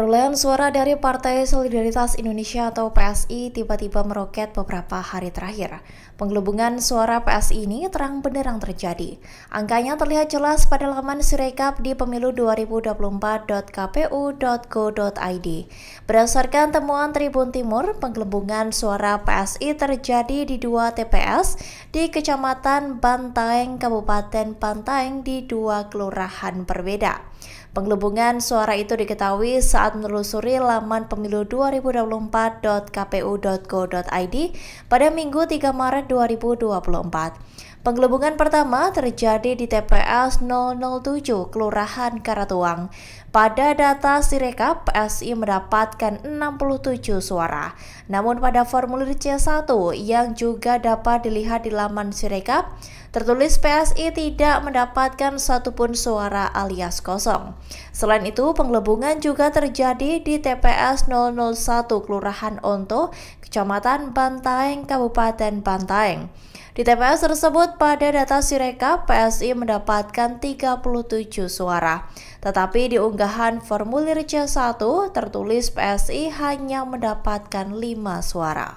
проблеми. Perolehan suara dari Partai Solidaritas Indonesia atau PSI tiba-tiba meroket beberapa hari terakhir. Penggelubungan suara PSI ini terang benderang terjadi. Angkanya terlihat jelas pada laman Sirekap di pemilu 2024.kpu.go.id. Berdasarkan temuan Tribun Timur, penggelubungan suara PSI terjadi di dua TPS di Kecamatan Bantaeng, Kabupaten Bantaeng di dua kelurahan berbeda. Penggelubungan suara itu diketahui saat menurut menelusuri laman pemilu 2024.kpu.go.id pada Minggu 3 Maret 2024. Penggelembungan pertama terjadi di TPS 007 Kelurahan Karatuang. Pada data Sirekap, PSI mendapatkan 67 suara. Namun pada formulir C1 yang juga dapat dilihat di laman Sirekap, tertulis PSI tidak mendapatkan satupun suara alias kosong. Selain itu, penggelembungan juga terjadi di TPS 001 Kelurahan Onto, Kecamatan Bantaeng, Kabupaten Bantaeng. Di TPS tersebut pada data Sirekap PSI mendapatkan 37 suara. Tetapi di unggahan formulir C1 tertulis PSI hanya mendapatkan 5 suara.